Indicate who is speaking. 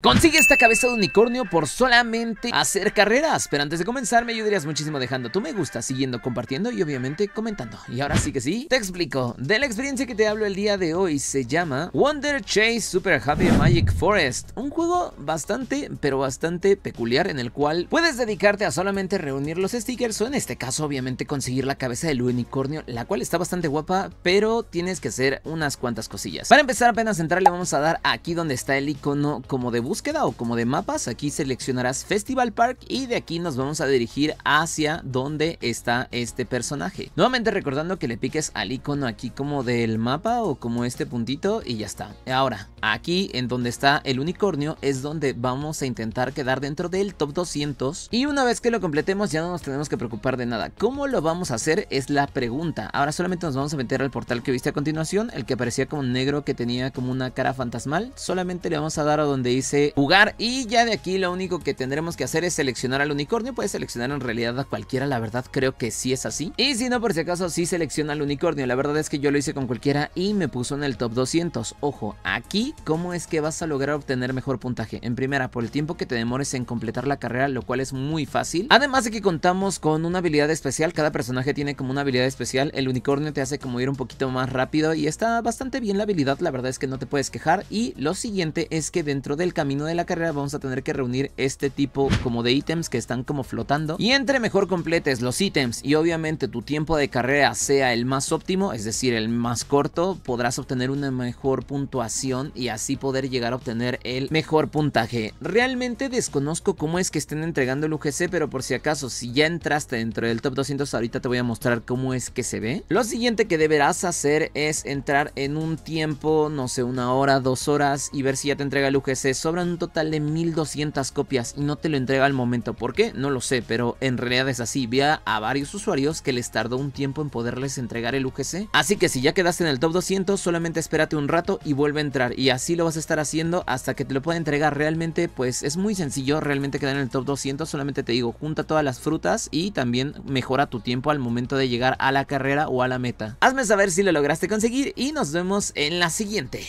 Speaker 1: Consigue esta cabeza de unicornio por solamente hacer carreras. Pero antes de comenzar, me ayudarías muchísimo dejando tu me gusta, siguiendo compartiendo y obviamente comentando. Y ahora sí que sí, te explico. De la experiencia que te hablo el día de hoy se llama Wonder Chase Super Happy Magic Forest. Un juego bastante, pero bastante peculiar en el cual puedes dedicarte a solamente reunir los stickers o en este caso obviamente conseguir la cabeza del unicornio, la cual está bastante guapa, pero tienes que hacer unas cuantas cosillas. Para empezar apenas a entrar le vamos a dar aquí donde está el icono como de búsqueda o como de mapas, aquí seleccionarás Festival Park y de aquí nos vamos a dirigir hacia donde está este personaje. Nuevamente recordando que le piques al icono aquí como del mapa o como este puntito y ya está. Ahora, aquí en donde está el unicornio es donde vamos a intentar quedar dentro del top 200 y una vez que lo completemos ya no nos tenemos que preocupar de nada. ¿Cómo lo vamos a hacer? Es la pregunta. Ahora solamente nos vamos a meter al portal que viste a continuación, el que aparecía como negro que tenía como una cara fantasmal. Solamente le vamos a dar a donde dice jugar. Y ya de aquí lo único que tendremos que hacer es seleccionar al unicornio. Puedes seleccionar en realidad a cualquiera, la verdad creo que sí es así. Y si no, por si acaso, sí selecciona al unicornio. La verdad es que yo lo hice con cualquiera y me puso en el top 200. Ojo, aquí, ¿cómo es que vas a lograr obtener mejor puntaje? En primera, por el tiempo que te demores en completar la carrera, lo cual es muy fácil. Además de que contamos con una habilidad especial. Cada personaje tiene como una habilidad especial. El unicornio te hace como ir un poquito más rápido y está bastante bien la habilidad. La verdad es que no te puedes quejar. Y lo siguiente es que dentro del camino de la carrera vamos a tener que reunir este tipo como de ítems que están como flotando. Y entre mejor completes los ítems y obviamente tu tiempo de carrera sea el más óptimo, es decir, el más corto, podrás obtener una mejor puntuación y así poder llegar a obtener el mejor puntaje. Realmente desconozco cómo es que estén entregando el UGC, pero por si acaso, si ya entraste dentro del top 200, ahorita te voy a mostrar cómo es que se ve. Lo siguiente que deberás hacer es entrar en un tiempo, no sé, una hora, dos horas y ver si ya te entrega el UGC sobre un total de 1200 copias y no te lo entrega al momento. ¿Por qué? No lo sé, pero en realidad es así. Vi a, a varios usuarios que les tardó un tiempo en poderles entregar el UGC. Así que si ya quedaste en el top 200, solamente espérate un rato y vuelve a entrar. Y así lo vas a estar haciendo hasta que te lo pueda entregar. Realmente, pues es muy sencillo realmente quedar en el top 200. Solamente te digo, junta todas las frutas y también mejora tu tiempo al momento de llegar a la carrera o a la meta. Hazme saber si lo lograste conseguir y nos vemos en la siguiente.